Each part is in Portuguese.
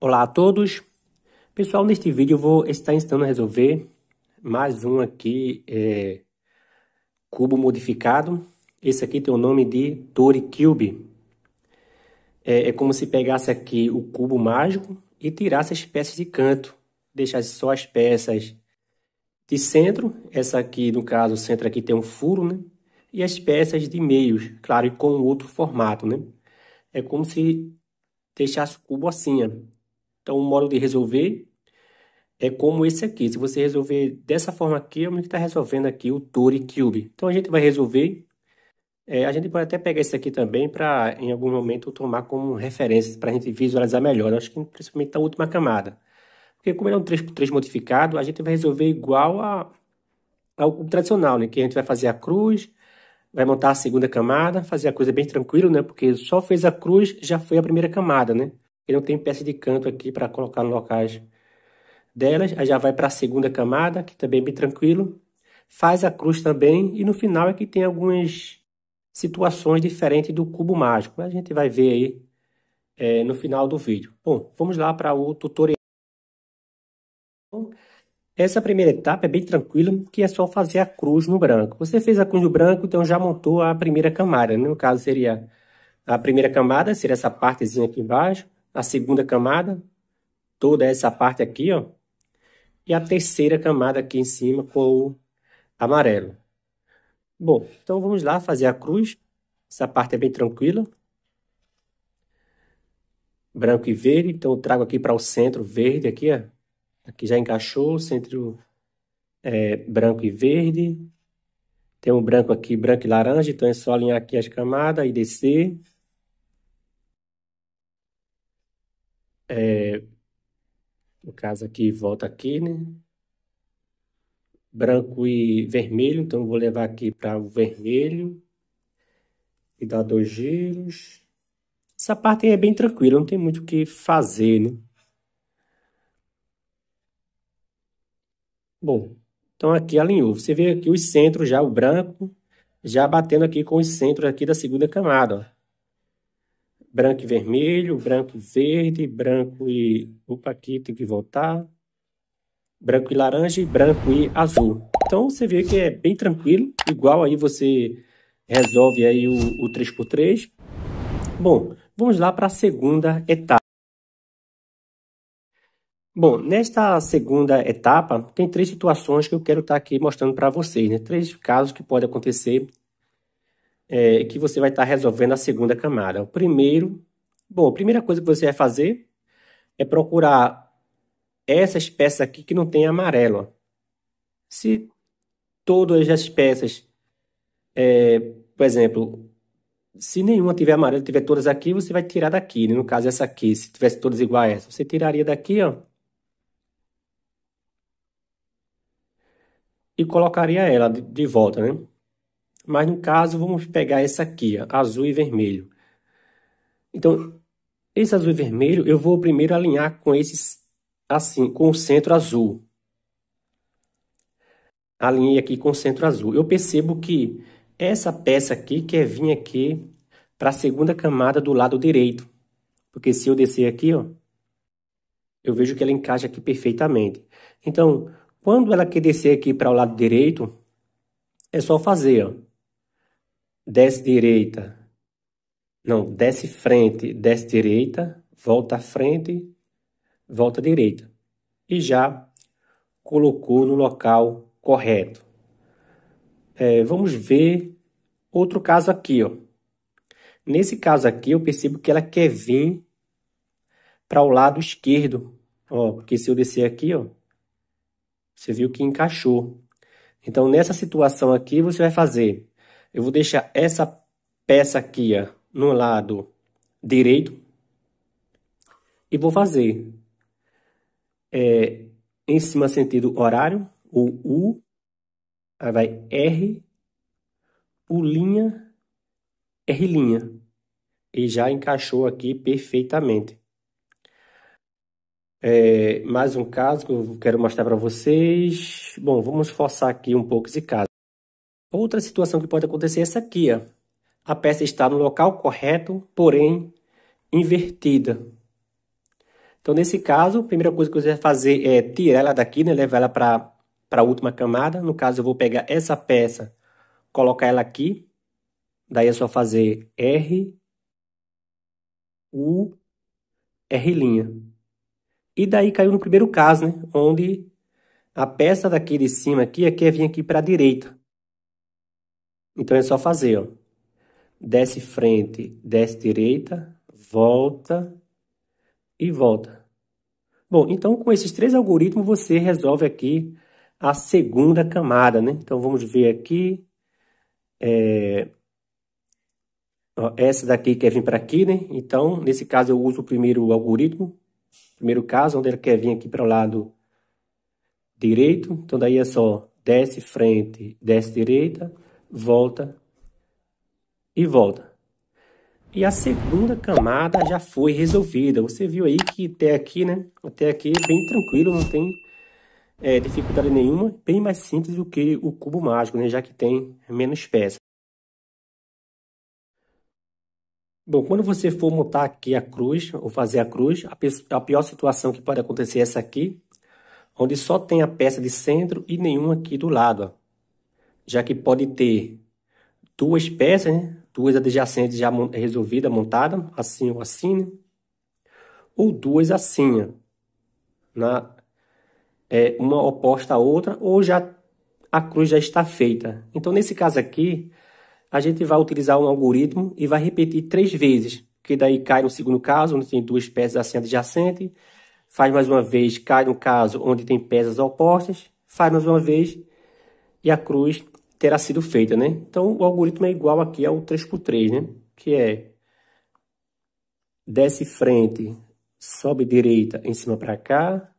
Olá a todos! Pessoal, neste vídeo eu vou estar ensinando a resolver mais um aqui é, cubo modificado. Esse aqui tem o nome de Tori Cube. É, é, como se pegasse aqui o cubo mágico e tirasse as peças de canto, deixasse só as peças de centro. Essa aqui, no caso, o centro aqui tem um furo, né? E as peças de meios, claro, e com outro formato, né? É como se deixasse o cubo assim, ó então, o modo de resolver é como esse aqui. Se você resolver dessa forma aqui, é o que está resolvendo aqui o Tori Cube. Então, a gente vai resolver. É, a gente pode até pegar esse aqui também para, em algum momento, tomar como referência para a gente visualizar melhor. Eu acho que principalmente na última camada. Porque como ele é um 3x3 modificado, a gente vai resolver igual a, ao tradicional, né? Que a gente vai fazer a cruz, vai montar a segunda camada, fazer a coisa bem tranquilo, né? Porque só fez a cruz, já foi a primeira camada, né? Ele não tem peça de canto aqui para colocar no locais delas. Aí já vai para a segunda camada, que também é bem tranquilo. Faz a cruz também e no final é que tem algumas situações diferentes do cubo mágico. A gente vai ver aí é, no final do vídeo. Bom, vamos lá para o tutorial. Essa primeira etapa é bem tranquila, que é só fazer a cruz no branco. Você fez a cruz no branco, então já montou a primeira camada. Né? No caso, seria a primeira camada, seria essa partezinha aqui embaixo a segunda camada, toda essa parte aqui, ó, e a terceira camada aqui em cima com o amarelo. Bom, então vamos lá fazer a cruz. Essa parte é bem tranquila. Branco e verde, então eu trago aqui para o centro verde aqui, ó. Aqui já encaixou, centro é, branco e verde. Tem um branco aqui, branco e laranja, então é só alinhar aqui as camadas e descer. É, no caso aqui, volta aqui, né? Branco e vermelho, então vou levar aqui para o vermelho e dar dois giros. Essa parte aí é bem tranquila, não tem muito o que fazer, né? Bom, então aqui alinhou. Você vê aqui os centros já, o branco, já batendo aqui com os centros aqui da segunda camada, ó branco e vermelho, branco e verde, branco e. Opa, aqui tem que voltar. Branco e laranja e branco e azul. Então você vê que é bem tranquilo, igual aí você resolve aí o, o 3x3. Bom, vamos lá para a segunda etapa. Bom, nesta segunda etapa, tem três situações que eu quero estar tá aqui mostrando para vocês, né? Três casos que podem acontecer é, que você vai estar tá resolvendo a segunda camada. O primeiro, bom, a primeira coisa que você vai fazer é procurar essas peças aqui que não tem amarelo. Se todas as peças, é, por exemplo, se nenhuma tiver amarelo, tiver todas aqui, você vai tirar daqui. Né? No caso, essa aqui, se tivesse todas iguais a essa, você tiraria daqui, ó. E colocaria ela de, de volta, né? Mas no caso, vamos pegar essa aqui, ó, azul e vermelho. Então, esse azul e vermelho, eu vou primeiro alinhar com esses assim, com o centro azul. Alinhei aqui com o centro azul. Eu percebo que essa peça aqui quer vir aqui para a segunda camada do lado direito. Porque se eu descer aqui, ó, eu vejo que ela encaixa aqui perfeitamente. Então, quando ela quer descer aqui para o lado direito, é só fazer, ó desce direita, não, desce frente, desce direita, volta frente, volta direita. E já colocou no local correto. É, vamos ver outro caso aqui. Ó. Nesse caso aqui, eu percebo que ela quer vir para o lado esquerdo. Ó, porque se eu descer aqui, ó, você viu que encaixou. Então, nessa situação aqui, você vai fazer eu vou deixar essa peça aqui ó, no lado direito e vou fazer é, em cima sentido horário, o U, aí vai R, U linha, R linha. E já encaixou aqui perfeitamente. É, mais um caso que eu quero mostrar para vocês. Bom, vamos forçar aqui um pouco esse caso. Outra situação que pode acontecer é essa aqui. Ó. A peça está no local correto, porém invertida. Então, nesse caso, a primeira coisa que você vai fazer é tirar ela daqui, né? levar ela para a última camada. No caso, eu vou pegar essa peça, colocar ela aqui. Daí é só fazer R, U, R'. linha. E daí caiu no primeiro caso, né? Onde a peça daqui de cima aqui, é quer vir aqui para a direita. Então é só fazer, ó. Desce frente, desce direita, volta e volta. Bom, então com esses três algoritmos você resolve aqui a segunda camada, né? Então vamos ver aqui. É... Ó, essa daqui quer vir para aqui, né? Então, nesse caso eu uso o primeiro algoritmo. Primeiro caso, onde ele quer vir aqui para o lado direito. Então daí é só desce frente, desce direita, volta e volta. E a segunda camada já foi resolvida. Você viu aí que até aqui, né? Até aqui é bem tranquilo, não tem é, dificuldade nenhuma. Bem mais simples do que o cubo mágico, né? Já que tem menos peças. Bom, quando você for montar aqui a cruz, ou fazer a cruz, a, a pior situação que pode acontecer é essa aqui, onde só tem a peça de centro e nenhuma aqui do lado, ó já que pode ter duas peças, né? duas adjacentes já resolvida, montada, assim ou assim, né? ou duas assim, na, é, uma oposta à outra, ou já a cruz já está feita. Então, nesse caso aqui, a gente vai utilizar um algoritmo e vai repetir três vezes, que daí cai no segundo caso, onde tem duas peças assim adjacentes, faz mais uma vez, cai no caso onde tem peças opostas, faz mais uma vez e a cruz terá sido feita, né? Então, o algoritmo é igual aqui ao 3 por 3 né? Que é desce frente, sobe direita em cima para cá,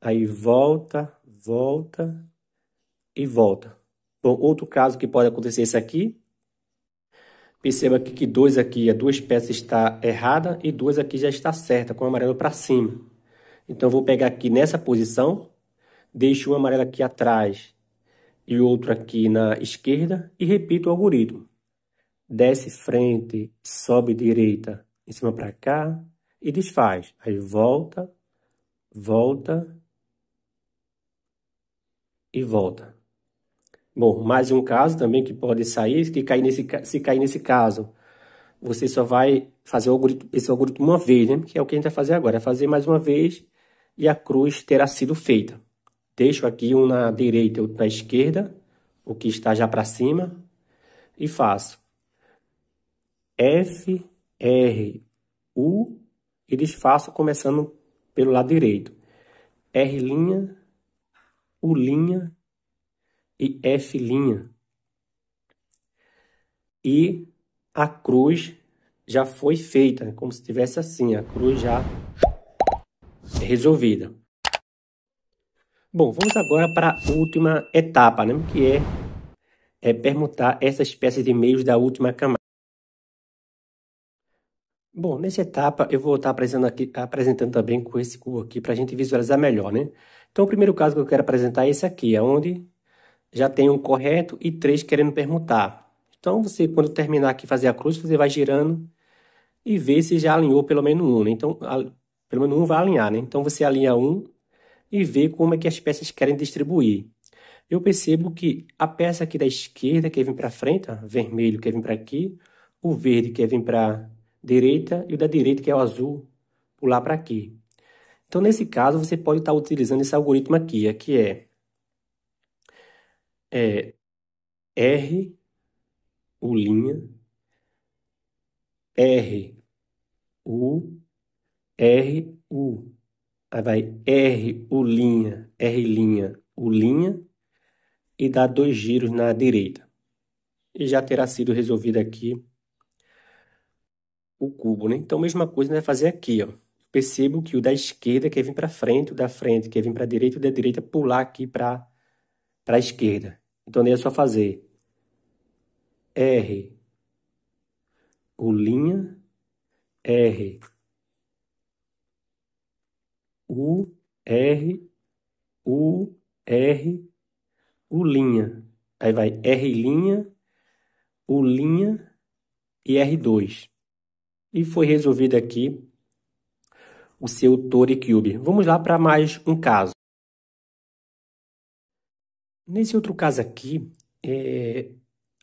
aí volta, volta e volta. Bom, outro caso que pode acontecer é esse aqui. Perceba aqui que dois aqui, a duas peças está errada e duas aqui já está certa, com o amarelo para cima. Então, vou pegar aqui nessa posição, deixo o amarelo aqui atrás e outro aqui na esquerda e repito o algoritmo. Desce frente, sobe direita, em cima para cá e desfaz. Aí volta, volta e volta. Bom, mais um caso também que pode sair, que cair nesse, se cair nesse caso, você só vai fazer algoritmo, esse algoritmo uma vez, né? Que é o que a gente vai fazer agora, é fazer mais uma vez e a cruz terá sido feita. Deixo aqui um na direita e outro na esquerda, o que está já para cima, e faço F, R, U, e desfaço começando pelo lado direito. R', U' e F'. E a cruz já foi feita, como se tivesse assim, a cruz já resolvida. Bom, vamos agora para a última etapa, né? que é, é permutar essa espécie de meios da última camada. Bom, nessa etapa eu vou estar apresentando, aqui, apresentando também com esse cubo aqui para a gente visualizar melhor, né? Então o primeiro caso que eu quero apresentar é esse aqui, é onde já tem um correto e três querendo permutar. Então você, quando terminar aqui fazer a cruz, você vai girando e vê se já alinhou pelo menos um, né? Então, a, pelo menos um vai alinhar, né? Então você alinha um e ver como é que as peças querem distribuir. Eu percebo que a peça aqui da esquerda quer vir para frente, ó, vermelho quer vir para aqui, o verde quer vir para direita e o da direita, que é o azul, pular para aqui. Então, nesse caso, você pode estar tá utilizando esse algoritmo aqui, que é, é R, U linha, R, U, R, U. Aí vai R, linha R', linha linha e dá dois giros na direita. E já terá sido resolvido aqui o cubo, né? Então, mesma coisa vai né, fazer aqui, ó. Percebo que o da esquerda quer vir para frente, o da frente quer vir para a direita, o da direita pular aqui para a esquerda. Então, daí é só fazer R, linha R, U, R, U, R, U linha. Aí vai R linha, U linha e R2. E foi resolvido aqui o seu Tori Cube. Vamos lá para mais um caso. Nesse outro caso aqui, é,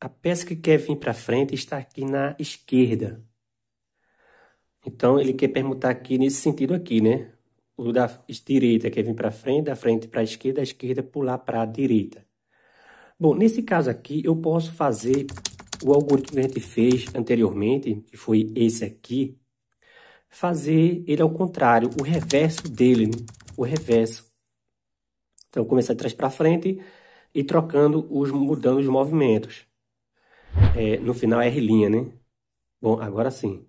a peça que quer vir para frente está aqui na esquerda. Então, ele quer permutar aqui nesse sentido aqui, né? o da direita quer vir para frente, da frente para a esquerda, a esquerda pular para a direita. Bom, nesse caso aqui, eu posso fazer o algoritmo que a gente fez anteriormente, que foi esse aqui, fazer ele ao contrário, o reverso dele, né? o reverso. Então, começar de trás para frente e trocando os, mudando os movimentos. É, no final, é R', né? Bom, agora sim.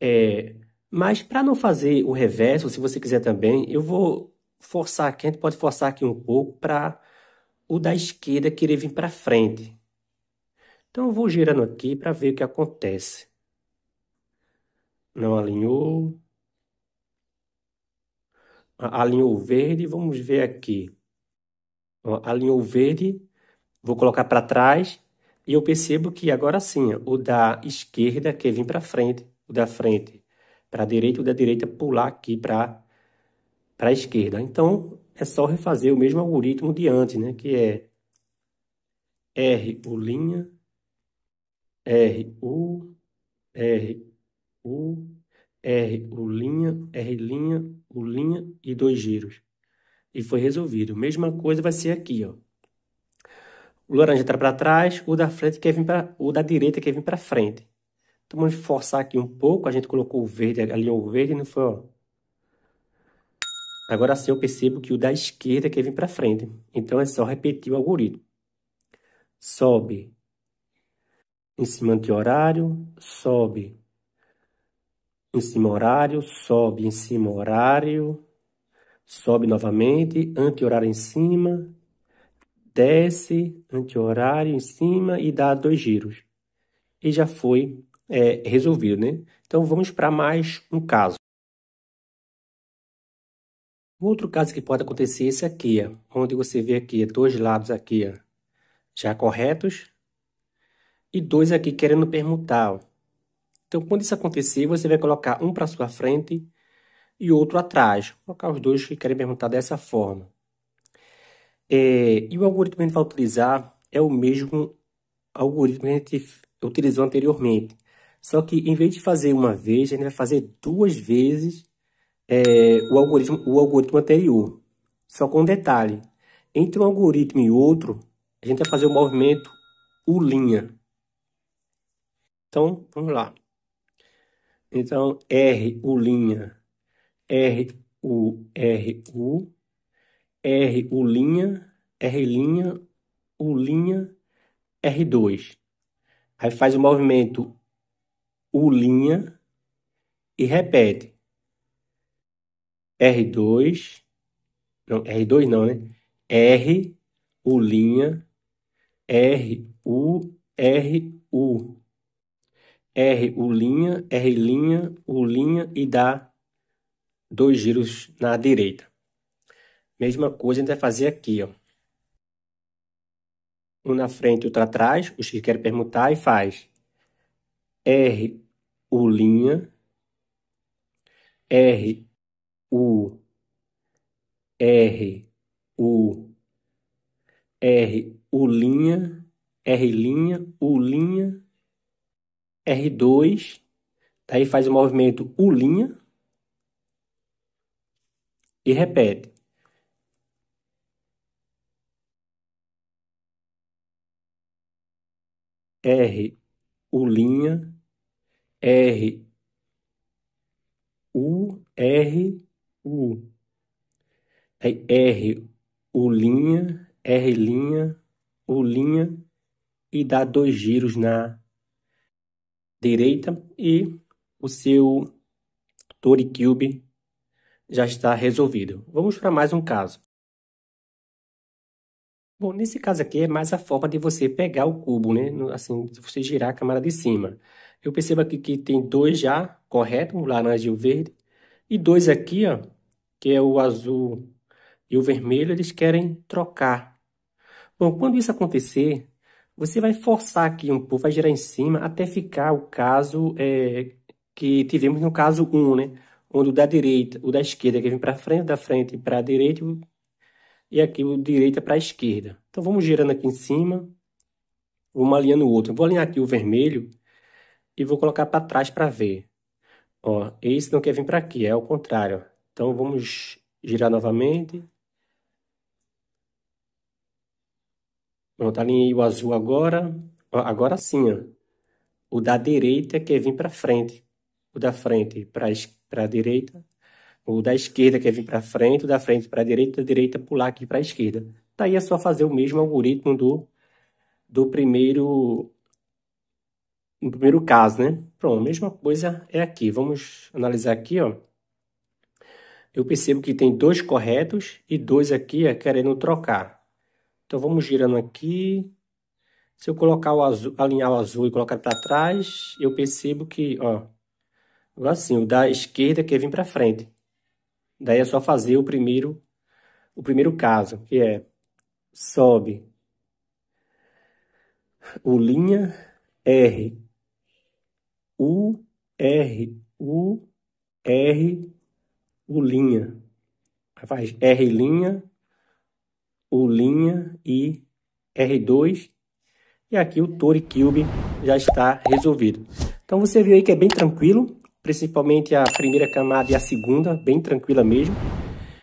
É, mas para não fazer o reverso, se você quiser também, eu vou forçar aqui, a gente pode forçar aqui um pouco para o da esquerda querer vir para frente. Então eu vou girando aqui para ver o que acontece. Não alinhou. Alinhou o verde, vamos ver aqui. Alinhou o verde, vou colocar para trás e eu percebo que agora sim, o da esquerda quer vir para frente, o da frente para a direita ou da direita pular aqui para a esquerda. Então, é só refazer o mesmo algoritmo de antes, né? Que é R, o linha, R, U, R, U, R, o linha, R, linha, U, linha e dois giros. E foi resolvido. Mesma coisa vai ser aqui, ó. O laranja está para trás, o da frente quer vir para, o da direita quer vir para frente. Então vamos forçar aqui um pouco. A gente colocou o verde, alinhou o verde, não foi, ó. Agora sim eu percebo que o da esquerda quer vir para frente. Então é só repetir o algoritmo. Sobe em cima de horário, sobe em cima horário, sobe em cima horário, sobe novamente, anti-horário em cima, desce, anti-horário em cima e dá dois giros. E já foi é, resolvido, né? Então vamos para mais um caso. Um outro caso que pode acontecer é esse aqui, ó, onde você vê aqui é dois lados aqui ó, já corretos e dois aqui querendo permutar. Ó. Então quando isso acontecer, você vai colocar um para sua frente e outro atrás. colocar os dois que querem permutar dessa forma. É, e o algoritmo que a gente vai utilizar é o mesmo algoritmo que a gente utilizou anteriormente. Só que em vez de fazer uma vez, a gente vai fazer duas vezes é, o, algoritmo, o algoritmo anterior. Só com um detalhe. Entre um algoritmo e outro, a gente vai fazer o movimento U linha. Então, vamos lá. Então, R, U linha, R, U, R, U, R, U linha, R linha, U linha, R2. Aí faz o movimento o linha e repete. R2, não, R2 não, né? R, U linha, R, U, R, U. R, U linha, R linha, U linha e dá dois giros na direita. Mesma coisa a gente vai fazer aqui, ó. Um na frente, outro atrás, o X quer permutar e faz R, U linha R U R U R U linha R linha U linha R2 daí tá faz o movimento U linha e repete R U linha R U R U aí R U linha R linha U linha e dá dois giros na direita e o seu Tori Cube já está resolvido. Vamos para mais um caso. Bom, nesse caso aqui é mais a forma de você pegar o cubo, né? Assim, você girar a câmera de cima. Eu percebo aqui que tem dois já, correto? O laranja e o verde. E dois aqui, ó, que é o azul e o vermelho, eles querem trocar. Bom, quando isso acontecer, você vai forçar aqui um pouco, vai girar em cima até ficar o caso é, que tivemos no caso 1, né? Onde o da direita, o da esquerda que vem para frente, da frente para a direita e aqui o direita para a esquerda. Então vamos girando aqui em cima, uma alinhando o outro. Eu vou alinhar aqui o vermelho e vou colocar para trás para ver. Ó, esse não quer vir para aqui, é o contrário. Então vamos girar novamente. Pronto, alinhei o azul agora. Ó, agora sim, ó. O da direita quer vir para frente. O da frente para a direita. O da esquerda quer vir para frente. O da frente para a direita. A direita pular aqui para a esquerda. Daí tá é só fazer o mesmo algoritmo do, do primeiro no primeiro caso, né? Pronto, uhum. mesma coisa é aqui. Vamos analisar aqui, ó. Eu percebo que tem dois corretos e dois aqui é, querendo trocar. Então, vamos girando aqui. Se eu colocar o azul, alinhar o azul e colocar para trás, eu percebo que, ó, agora sim, o da esquerda quer vir para frente. Daí é só fazer o primeiro, o primeiro caso, que é sobe o linha R U, R, U, R, U linha. Faz R linha, U linha e R2. E aqui o Tori Cube já está resolvido. Então você viu aí que é bem tranquilo, principalmente a primeira camada e a segunda, bem tranquila mesmo.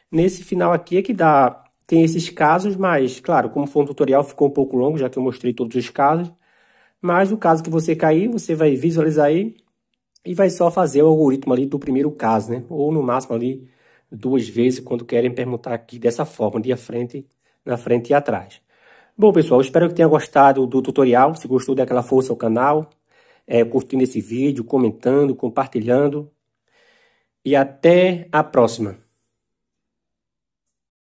Nesse final aqui é que dá tem esses casos, mas claro, como foi um tutorial ficou um pouco longo, já que eu mostrei todos os casos. Mas o caso que você cair, você vai visualizar aí e vai só fazer o algoritmo ali do primeiro caso, né? Ou no máximo ali duas vezes quando querem permutar aqui dessa forma, de à frente, na frente e atrás. Bom, pessoal, espero que tenha gostado do tutorial. Se gostou, dê aquela força ao canal, é, curtindo esse vídeo, comentando, compartilhando. E até a próxima.